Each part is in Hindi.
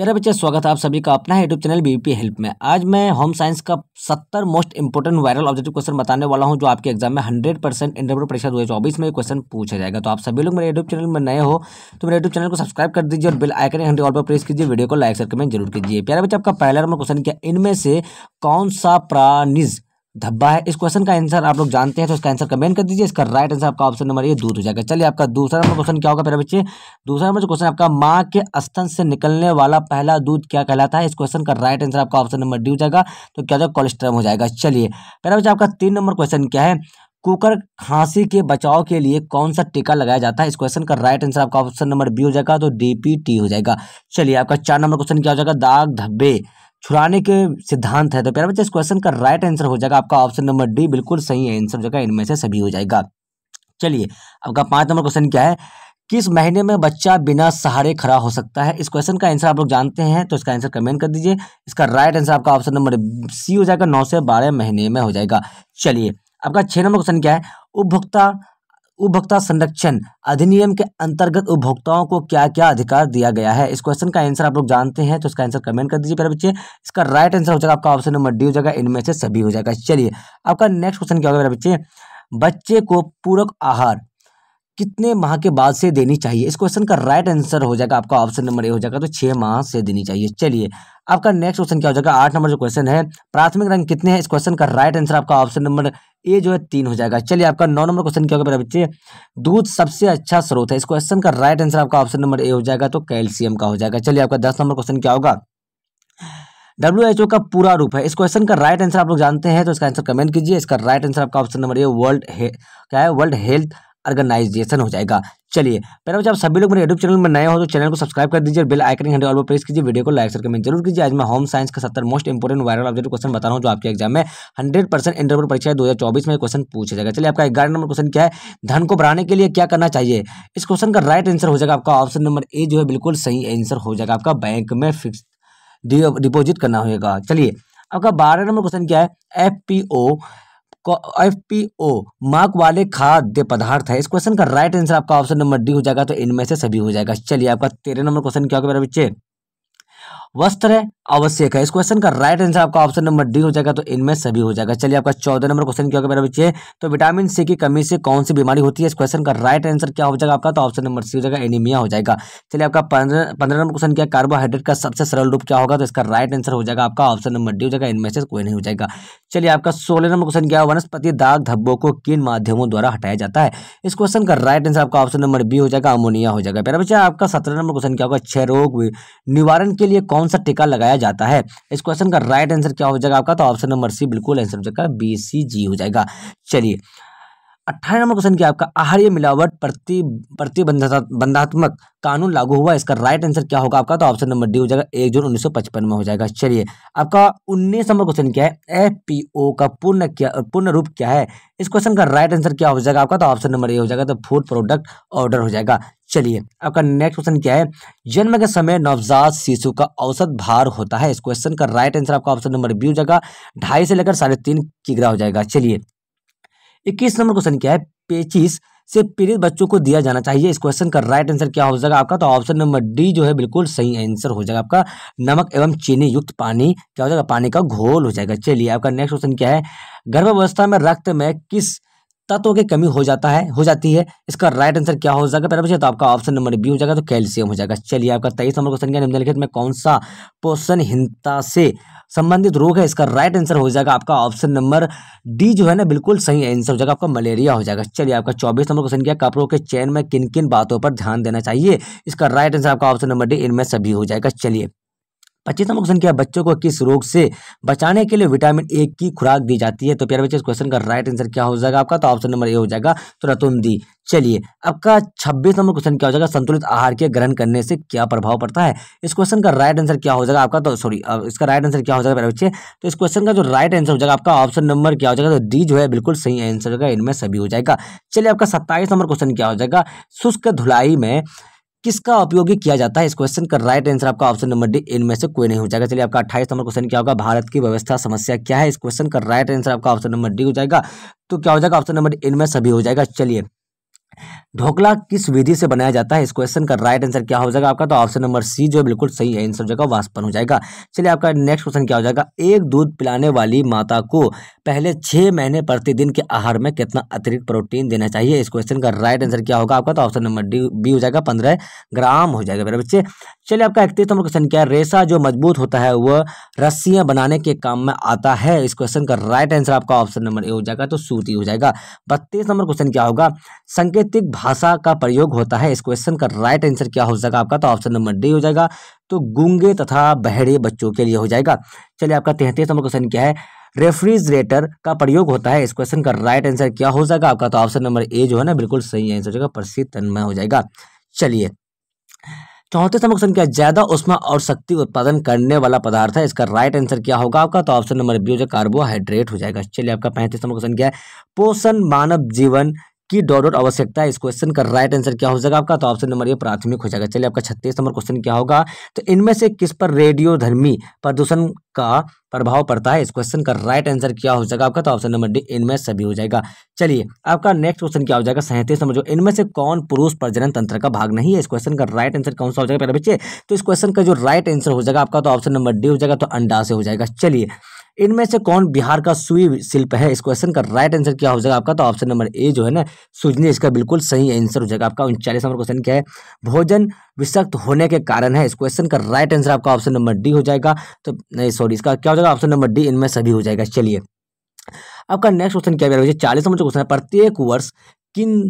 मेरे बच्चे स्वागत है आप सभी का अपना यूट्यूब चैनल बीपी हेल्प में आज मैं होम साइंस का सत्तर most important viral objective question बताने वाला हूं जो आपके एग्जाम में हंड्रेड परसेंट इंटरव्यू परीक्षा दो चौबीस में क्वेश्चन पूछा जाएगा तो आप सभी लोग मेरे यूट्यूब चैनल में नए हो तो मेरे यूट्यूब चैनल को सब्सक्राइब कर दीजिए और बिल आइकन हंड्रेड ऑल पर प्रेस कीजिए वीडियो को लाइक सर कमेंट जरूर कीजिए प्यारे बच्चे आपका पहला नंबर क्वेश्चन क्या इनमें से कौन सा प्राणिज धब्बा है इस क्वेश्चन का आंसर आप लोग जानते हैं तो इसका आंसर कमेंट कर दीजिए इसका राइट आंसर आपका ऑप्शन नंबर ये दूध हो जाएगा चलिए आपका दूसरा नंबर क्वेश्चन क्या होगा मेरे बच्चे दूसरा नंबर क्वेश्चन आपका माँ के स्तन से निकलने वाला पहला दूध क्या कहलाता है इस क्वेश्चन का राइट आंसर आपका ऑप्शन नंबर डी हो जाएगा तो क्या जाएगा कोलेस्ट्रम हो जाएगा चलिए मेरे बच्चे आपका तीन नंबर क्वेश्चन क्या है कुकर खांसी के बचाव के लिए कौन सा टीका लगाया जाता है इस क्वेश्चन का राइट आंसर आपका ऑप्शन नंबर बी हो जाएगा तो डी हो जाएगा चलिए आपका चार नंबर क्वेश्चन क्या हो जाएगा दाग धब्बे छुड़ाने के सिद्धांत है तो प्यारे बच्चे इस क्वेश्चन का राइट आंसर हो जाएगा आपका ऑप्शन नंबर डी बिल्कुल सही है आंसर जगह इनमें से सभी हो जाएगा चलिए आपका पांच नंबर क्वेश्चन क्या है किस महीने में बच्चा बिना सहारे खड़ा हो सकता है इस क्वेश्चन का आंसर आप लोग जानते हैं तो इसका आंसर कमेंट कर दीजिए इसका राइट आंसर आपका ऑप्शन नंबर सी हो जाएगा नौ से बारह महीने में हो जाएगा चलिए आपका छह नंबर क्वेश्चन क्या है उपभोक्ता उपभोक्ता संरक्षण अधिनियम के अंतर्गत उपभोक्ताओं को क्या क्या अधिकार दिया गया है इस क्वेश्चन का आंसर आप लोग जानते हैं तो इसका आंसर कमेंट कर दीजिए बच्चे इसका राइट आंसर हो जाएगा आपका ऑप्शन नंबर डी हो जाएगा इनमें से सभी हो जाएगा चलिए आपका नेक्स्ट क्वेश्चन क्या होगा मेरे बच्चे बच्चे को पूरक आहार कितने माह के बाद से देनी चाहिए इस क्वेश्चन का राइट आंसर हो जाएगा आपका ऑप्शन नंबर ए हो जाएगा तो छह माह से देनी चाहिए चलिए आपका नेक्स्ट क्वेश्चन क्या हो जाएगा आठ नंबर जो क्वेश्चन है प्राथमिक रंग कितने हैं इस क्वेश्चन का राइट आंसर आपका ऑप्शन नंबर ए जो है तीन हो जाएगा चलिए आपका नौ नंबर क्वेश्चन क्या होगा बच्चे दूध सबसे अच्छा स्रोत है इस क्वेश्चन का राइट आंसर आपका ऑप्शन नंबर ए हो जाएगा तो कैल्शियम का हो जाएगा चलिए आपका दस नंबर क्वेश्चन क्या होगा डब्ल्यू एच ओ का पूरा रूप है इस क्वेश्चन का राइट आंसर आप लोग जानते हैं तो इसका आंसर कमेंट कीजिए इसका राइट आंसर आपका ऑप्शन नंबर ए वर्ल्ड क्या है वर्ल्ड हेल्थ ऑर्गेनाइजेशन हो जाएगा चलिए पहले बच्चे आप सभी लोग मेरे यूट्यूब चैनल में नए हो तो चैनल को सब्सक्राइब कर दीजिए बिल आइकन हंड्रेड ऑल पर प्रेस कीजिए वीडियो को लाइक सर कमेंट जरूर कीजिए आज मैं होम साइंस का सत्तर most important viral object question बता रहा हूँ जो आपके एग्जाम में हंड्रेड परसेंट इंटरव्यू परीक्षा दो में क्वेश्चन पूछा जाएगा चलिए आपका ग्यारह नंबर क्वेश्चन क्या है धन को बढ़ाने के लिए क्या करना चाहिए इस क्वेश्चन का राइट आंसर हो जाएगा आपका ऑप्शन नंबर ए जो है बिल्कुल सही आंसर हो जाएगा आपका बैंक में फिक्स डिपोजिट करना होगा चलिए आपका बारह नंबर क्वेश्चन क्या है F F P O mark वाले खाद्य पदार्थ है इस क्वेश्चन का राइट आंसर आपका ऑप्शन नंबर डी हो जाएगा तो इनमें से सभी हो जाएगा चलिए आपका तेरह नंबर क्वेश्चन क्या होगा मेरा बच्चे वस्त्र है आवश्यक है इस क्वेश्चन का राइट आंसर आपका ऑप्शन नंबर डी हो जाएगा तो इनमें सभी हो जाएगा चलिए आपका चौदह नंबर क्वेश्चन क्या होगा मेरा बच्चे तो विटामिन सी की कमी से कौन सी बीमारी होती है इस क्वेश्चन का राइट आंसर क्या हो जाएगा आपका तो ऑप्शन नंबर सी हो जाएगा एनीमिया हो जाएगा चलिए आपका पंद्रह नंबर क्वेश्चन क्या कार्बोहाइड्रेट का सबसे सरल रूप क्या होगा तो इसका राइट आंसर हो जाएगा आपका ऑप्शन नंबर डी हो जाएगा इनमें से कोई नहीं हो जाएगा चलिए आपका सोलह नंबर क्वेश्चन क्या वनस्पति दाग धब्बों को किन माध्यमों द्वारा हटाया जाता है इस क्वेश्चन का राइट आंसर आपका ऑप्शन नंबर बी हो जाएगा अमोनिया हो जाएगा मेरा बच्चा आपका सत्रह नंबर क्वेश्चन क्या होगा छह रोग निवारण के लिए कौन कौन सा टीका लगाया जाता है इस क्वेश्चन का राइट आंसर क्या हो जाएगा आपका तो ऑप्शन नंबर सी बिल्कुल आंसर हो जाएगा बी सी जी हो जाएगा चलिए अट्ठारह नंबर क्वेश्चन क्या आपका आहार्य मिलावट प्रति प्रतिबंधात्मक कानून लागू हुआ इसका राइट आंसर क्या होगा आपका तो ऑप्शन नंबर डी हो जाएगा एक जून उन्नीस सौ पचपन में हो जाएगा चलिए आपका उन्नीस नंबर क्वेश्चन क्या है एफपीओ का पूर्ण क्या पूर्ण रूप क्या है इस क्वेश्चन का राइट आंसर क्या हो जाएगा आपका तो ऑप्शन नंबर ए हो जाएगा तो फूड प्रोडक्ट ऑर्डर हो जाएगा चलिए आपका नेक्स्ट क्वेश्चन क्या है जन्म के समय नवजात शिशु का औसत भार होता है इस क्वेश्चन का राइट आंसर आपका ऑप्शन नंबर बी हो जाएगा ढाई से लेकर साढ़े तीन किगरा हो जाएगा चलिए इक्कीस नंबर क्वेश्चन क्या है पेचिस से पीड़ित बच्चों को दिया जाना चाहिए इस क्वेश्चन का राइट आंसर क्या हो जाएगा आपका तो ऑप्शन नंबर डी जो है बिल्कुल सही आंसर हो जाएगा आपका नमक एवं चीनी युक्त पानी क्या हो जाएगा पानी का घोल हो जाएगा चलिए आपका नेक्स्ट क्वेश्चन क्या है गर्भावस्था में रक्त में किस तत्व की कमी हो जाता है हो जाती है इसका राइट आंसर क्या हो जाएगा पहले पूछे तो आपका ऑप्शन नंबर बी हो जाएगा तो कैल्शियम हो जाएगा चलिए आपका तेईस नंबर क्वेश्चन क्या निम्नलिखित में कौन सा पोषणहीनता से संबंधित रोग है इसका राइट आंसर हो जाएगा आपका ऑप्शन नंबर डी जो है ना बिल्कुल सही आंसर हो जाएगा आपका मलेरिया हो जाएगा चलिए आपका चौबीस नंबर क्वेश्चन किया कपड़ों के चयन में किन किन बातों पर ध्यान देना चाहिए इसका राइट आंसर आपका ऑप्शन नंबर डी इनमें सभी हो जाएगा चलिए पच्चीस नंबर क्वेश्चन क्या बच्चों को किस रोग से बचाने के लिए विटामिन ए की खुराक दी जाती है तो प्यार बच्चे इस क्वेश्चन का राइट आंसर क्या हो जाएगा आपका तो ऑप्शन नंबर ए हो जाएगा तो रतुन दी चलिए आपका छब्बीस नंबर क्वेश्चन क्या हो जाएगा संतुलित आहार के ग्रहण करने से क्या प्रभाव पड़ता है इस क्वेश्चन का राइट आंसर क्या हो जाएगा आपका तो सॉरी इसका राइट आंसर क्या हो जाएगा बच्चे तो इस क्वेश्चन का जो राइट आंसर हो जाएगा आपका ऑप्शन नंबर क्या हो जाएगा तो डी जो है बिल्कुल सही आंसर होगा इनमें सभी हो जाएगा चलिए आपका सत्ताईस नंबर क्वेश्चन क्या हो जाएगा शुष्क धुलाई में किसका उपयोग किया जाता है इस क्वेश्चन का राइट आंसर आपका ऑप्शन नंबर डी इनमें से कोई नहीं हो जाएगा चलिए आपका अट्ठाईस नंबर क्वेश्चन क्या होगा भारत की व्यवस्था समस्या क्या है इस क्वेश्चन का राइट आंसर आपका ऑप्शन नंबर डी हो जाएगा तो क्या हो जाएगा ऑप्शन नंबर इनमें सभी हो जाएगा चलिए ढोकला किस विधि से बनाया जाता है इस क्वेश्चन का राइट आंसर क्या हो जाएगा आपका तो ऑप्शन नंबर सी जो बिल्कुल सही है आंसर जगह वास्पन हो जाएगा चलिए आपका नेक्स्ट क्वेश्चन क्या हो जाएगा एक दूध पिलाने वाली माता को पहले छह महीने प्रतिदिन के आहार में कितना अतिरिक्त प्रोटीन देना चाहिए इस क्वेश्चन का राइट आंसर क्या होगा आपका तो ऑप्शन नंबर डी बी हो जाएगा पंद्रह ग्राम हो जाएगा मेरे बच्चे चलिए आपका इकतीस नंबर क्वेश्चन क्या है रेसा जो मजबूत होता है वह रस्सियां बनाने के काम में आता है इस क्वेश्चन का राइट आंसर आपका ऑप्शन नंबर ए हो जाएगा तो सूती हो जाएगा बत्तीस नंबर क्वेश्चन क्या होगा संकेतिक भाषा का प्रयोग होता है इस क्वेश्चन का राइट आंसर क्या हो जाएगा आपका तो ऑप्शन नंबर डी हो जाएगा तो गूंगे तथा बहरे बच्चों के लिए हो जाएगा चलिए आपका तैंतीस नंबर क्वेश्चन क्या है रेफ्रिजरेटर का प्रयोग होता है इस क्वेश्चन का राइट आंसर क्या हो जाएगा आपका तो ऑप्शन नंबर ए जो है ना बिल्कुल सही आंसर हो जाएगा प्रसिद्ध तन्मय हो जाएगा चलिए चौथे नंबर क्वेश्चन क्या ज्यादा उष्मा और शक्ति उत्पादन करने वाला पदार्थ है इसका राइट आंसर क्या होगा आपका तो ऑप्शन नंबर बी हो जाएगा कार्बोहाइड्रेट हो जाएगा चलिए आपका पैंतीस नंबर क्वेश्चन क्या है पोषण मानव जीवन की डॉट डॉट आवश्यकता है इस क्वेश्चन का राइट आंसर क्या हो जाएगा आपका तो ऑप्शन नंबर ये प्राथमिक हो जाएगा चलिए आपका छत्तीस नंबर क्वेश्चन क्या होगा तो इनमें से किस पर रेडियोधर्मी प्रदूषण का प्रभाव पड़ता है इस क्वेश्चन का राइट आंसर क्या हो जाएगा आपका तो ऑप्शन नंबर डी इनमें सभी हो जाएगा चलिए आपका नेक्स्ट क्वेश्चन क्या हो जाएगा सैंतीस नंबर जो इनमें से कौन पुरुष प्रजनन तंत्र का भाग नहीं है इस क्वेश्चन का राइट आंसर कौन सा हो जाएगा पहले बच्चे तो इस क्वेश्चन का जो राइट आंसर हो जाएगा आपका तो ऑप्शन नंबर डी हो जाएगा तो अंडा से हो जाएगा चलिए इनमें से कौन बिहार का सुई शिल्प है इस क्वेश्चन का राइट आंसर क्या हो जाएगा आपका तो ऑप्शन नंबर ए जो है ना सुजनी इसका बिल्कुल सही आंसर हो जाएगा आपका उनचालीस नंबर क्वेश्चन क्या है भोजन विषक्त होने के कारण है इस क्वेश्चन का राइट आंसर आपका ऑप्शन नंबर डी हो जाएगा तो नहीं सॉरी इसका क्या हो जाएगा ऑप्शन नंबर डी इनमें सभी हो जाएगा चलिए आपका नेक्स्ट क्वेश्चन क्या चालीस नंबर क्वेश्चन है प्रत्येक वर्ष किन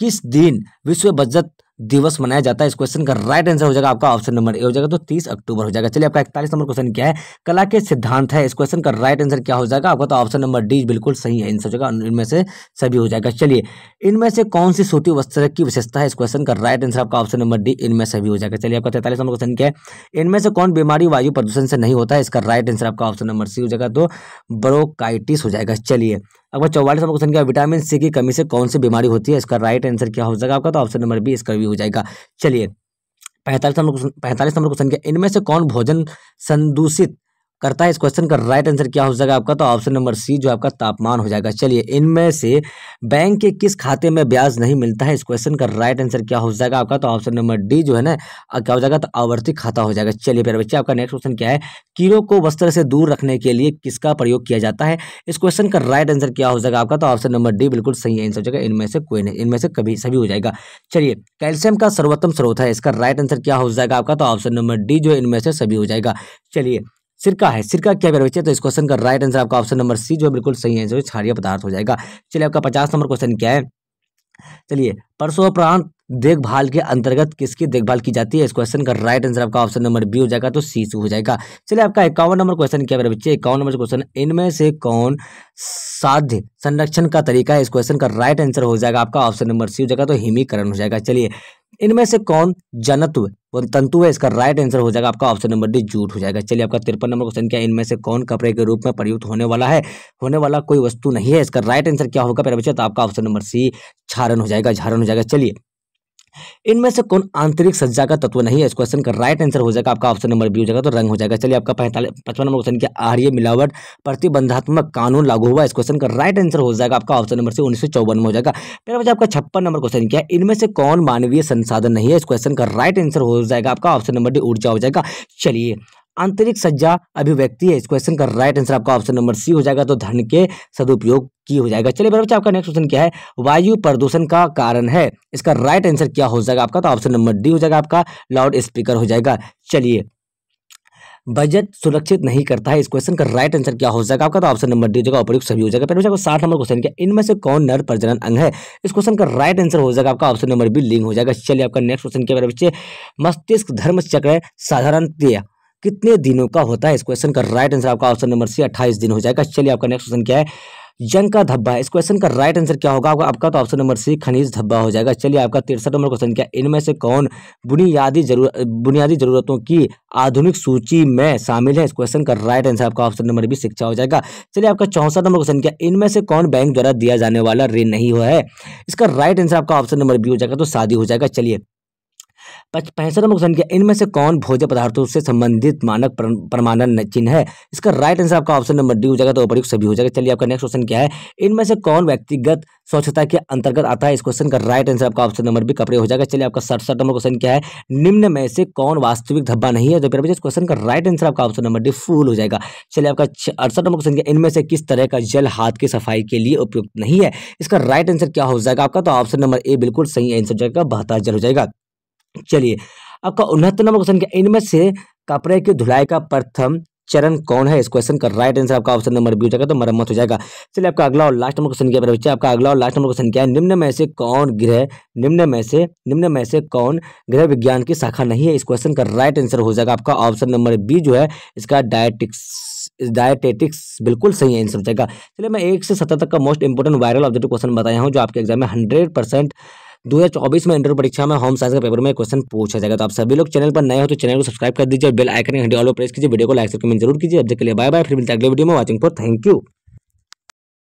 किस दिन विश्व बजट दिवस मनाया जाता है इस क्वेश्चन का राइट आंसर हो जाएगा आपका ऑप्शन नंबर ए हो जाएगा तो तीस अक्टूबर हो जाएगा चलिए आपका इकतालीस नंबर क्वेश्चन क्या है कला के सिद्धांत है इस क्वेश्चन का राइट आंसर क्या हो जाएगा आपका तो ऑप्शन नंबर डी बिल्कुल सही है आंसर हो जाएगा इनमें से सभी हो जाएगा चलिए इनमें से कौन सी सूती वस्त्र की विशेषता है इस क्वेश्चन का राइट आंसर आपका ऑप्शन नंबर डी इनमें सभी हो जाएगा चलिए आपका तैतालीस नंबर क्वेश्चन क्या है इनमें से कौन बीमारी वायु प्रदूषण से नहीं होता है इसका राइट आंसर आपका ऑप्शन नंबर सी हो जाएगा तो ब्रोकाइटिस हो जाएगा चलिए अगर चौवालीस नंबर क्वेश्चन क्या विटामिन सी की कमी से कौन सी बीमारी होती है इसका राइट आंसर क्या हो जाएगा आपका तो ऑप्शन नंबर बी इसका भी हो जाएगा चलिए पैंतालीस नंबर क्वेश्चन पैंतालीस नंबर क्वेश्चन क्या इनमें से कौन भोजन संदूषित करता है इस क्वेश्चन का राइट आंसर क्या हो जाएगा आपका तो ऑप्शन नंबर सी जो आपका तापमान हो जाएगा चलिए इनमें से बैंक के किस खाते में ब्याज नहीं मिलता है इस क्वेश्चन का राइट आंसर क्या हो जाएगा आपका तो ऑप्शन नंबर डी जो है ना क्या हो जाएगा तो आवर्ती खाता हो जाएगा चलिए प्यारे बच्चे आपका नेक्स्ट क्वेश्चन क्या है कीड़ों को वस्त्र से दूर रखने के लिए किसका प्रयोग किया जाता है इस क्वेश्चन का राइट आंसर क्या हो जाएगा आपका तो ऑप्शन नंबर डी बिल्कुल सही आंसर हो जाएगा इनमें से कोई नहीं इनमें से कभी सभी हो जाएगा चलिए कैल्शियम का सर्वोत्तम स्रोत है इसका राइट आंसर क्या हो जाएगा आपका तो ऑप्शन नंबर डी जो इनमें से सभी हो जाएगा चलिए सिरका है सिरका क्या बच्चे तो इस क्वेश्चन का राइट आंसर आपका ऑप्शन नंबर सी जो बिल्कुल सही है जो क्षारिय पदार्थ हो जाएगा चलिए आपका पचास नंबर क्वेश्चन क्या है चलिए परसोपरांत देखभाल के अंतर्गत किसकी देखभाल की जाती है इस क्वेश्चन का राइट आंसर आपका ऑप्शन नंबर बी हो जाएगा तो सी हो जाएगा चलिए आपका इक्यावन नंबर क्वेश्चन क्या मेरे बच्चे इक्यावन नंबर क्वेश्चन इनमें से कौन साध्य संरक्षण का तरीका है इस क्वेश्चन का राइट आंसर हो जाएगा आपका ऑप्शन नंबर सी हो जाएगा तो हिमीकरण हो जाएगा चलिए इनमें से कौन जनत्व वो तंतु है इसका राइट आंसर हो जाएगा आपका ऑप्शन नंबर डी जूट हो जाएगा चलिए आपका तिरपन नंबर क्वेश्चन क्या इनमें से कौन कपड़े के रूप में प्रयुक्त होने वाला है होने वाला कोई वस्तु नहीं है इसका राइट आंसर क्या होगा पहले बच्चे तो आपका ऑप्शन नंबर सी छारण हो जाएगा झारण हो जाएगा चलिए इनमें से कौन आंतरिक सज्जा का तत्व नहीं है इस क्वेश्चन का राइट आंसर हो जाएगा आपका ऑप्शन नंबर बी हो जाएगा तो रंग हो जाएगा चलिए आपका पैंतालीस पचपन नंबर क्वेश्चन किया आर्य मिलावट प्रतिबंधात्मक कानून लागू हुआ इस क्वेश्चन का राइट आंसर हो जाएगा आपका ऑप्शन नंबर से उन्नीस सौ चौवन में हो जाएगा फिर बच्चा आपका छप्पन नंबर क्वेश्चन किया इनमें से कौन मानवीय संसाधन नहीं है इस क्वेश्चन का राइट आंसर हो जाएगा आपका ऑप्शन नंबर डी ऊर्जा हो जाएगा चलिए आंतरिक सज्जा अभिव्यक्ति है इस क्वेश्चन का राइट आंसर आपका ऑप्शन नंबर सी हो जाएगा तो धन के सदुपयोग की हो जाएगा चलिए बच्चा आपका नेक्स्ट क्वेश्चन क्या है वायु प्रदूषण का कारण है इसका राइट आंसर क्या हो जाएगा आपका तो ऑप्शन नंबर डी हो जाएगा आपका लाउड स्पीकर हो जाएगा चलिए बजट सुरक्षित नहीं करता है इस क्वेश्चन का राइट आंसर क्या हो जाएगा आपका तो ऑप्शन नंबर डी जगह उपयुक्त सभी हो जाएगा पहले जाएगा साठ नंबर क्वेश्चन क्या इनमें से कौन नर प्रजनन अंग है इस क्वेश्चन का राइट आंसर हो जाएगा आपका ऑप्शन नंबर बी लिंग हो जाएगा चलिए आपका नेक्स्ट क्वेश्चन क्या बच्चे मस्तिष्क धर्म चक्र साधारणतया कितने दिनों का होता है इस क्वेश्चन का राइट आंसर आपका ऑप्शन नंबर सी अट्ठाईस दिन हो जाएगा चलिए आपका नेक्स्ट क्वेश्चन क्या है यंग का धब्बा इस क्वेश्चन का राइट आंसर क्या होगा आपका तो ऑप्शन नंबर सी खनिज धब्बा हो जाएगा चलिए आपका तिरसठ नंबर क्वेश्चन क्या इनमें से कौन बुनियादी जरूर बुनियादी जरूरतों की आधुनिक सूची में शामिल है इस क्वेश्चन का राइट आंसर आपका ऑप्शन नंबर बी शिक्षा हो जाएगा चलिए आपका चौंसठ नंबर क्वेश्चन क्या इनमें से कौन बैंक द्वारा दिया जाने वाला ऋण नहीं हुआ है इसका राइट आंसर आपका ऑप्शन नंबर बी हो जाएगा तो शादी हो जाएगा चलिए पैंसठ नंबर क्वेश्चन किया इनमें से कौन भोज्य पदार्थों से संबंधित मानक प्रमाणन चिन्ह है इसका राइट आंसर आपका ऑप्शन नंबर डी हो जाएगा तो उपयुक्त सभी हो जाएगा चलिए आपका नेक्स्ट क्वेश्चन क्या है इनमें से कौन व्यक्तिगत स्वच्छता के अंतर्गत आता है इस क्वेश्चन का राइट आंसर आपका ऑप्शन नंबर भी कपड़े हो जाएगा चलिए आपका सड़सठ नंबर क्वेश्चन क्या है निम्न में से कौन वास्तविक धब्बा नहीं है तो फिर इस क्वेश्चन का राइट आंसर आपका ऑप्शन नंबर डी फूल हो जाएगा चलिए आपका अड़सठ नंबर क्वेश्चन क्या इनमें से किस तरह का जल हाथ की सफाई के लिए उपयुक्त नहीं है इसका राइट आंसर क्या हो जाएगा आपका तो ऑप्शन नंबर ए बिल्कुल सही आंसर हो जाएगा बहता जल हो जाएगा चलिए आपका उनहत्तर नंबर क्वेश्चन क्या इनमें से कपड़े की धुलाई का प्रथम चरण कौन है इस क्वेश्चन का राइट आंसर आपका ऑप्शन नंबर बी हो जाएगा तो मरम्मत हो जाएगा चलिए आपका अगला और लास्ट नंबर क्वेश्चन क्या बच्चे आपका अगला और लास्ट नंबर क्वेश्चन क्या है निम्न में से कौन गृह निम्न में से निम्न में से कौन गृह विज्ञान की शाखा नहीं है इस क्वेश्चन का राइट आंसर हो जाएगा आपका ऑप्शन नंबर बी जो है इसका डायटिक्स डायटेटिक्स बिल्कुल सही आंसर हो जाएगा चलिए मैं एक से सत्रह तक का most important viral objective question बताया हूँ जो आपके एग्जाम में हंड्रेड परसेंट चौबीस में इंटर परीक्षा में होम साइंस के पेपर में क्वेश्चन पूछा जाएगा तो आप सभी लोग चैनल पर नए हो तो चैनल को सब्सक्राइब कर दीजिए और बेल आइकन घंटे ऑल प्रेस कीजिए वीडियो को लाइक से कमेंट जरूर कीजिए अब तक बाय बाय फिर मिलते अगले वीडियो में वाचिंग फॉर थैंक यू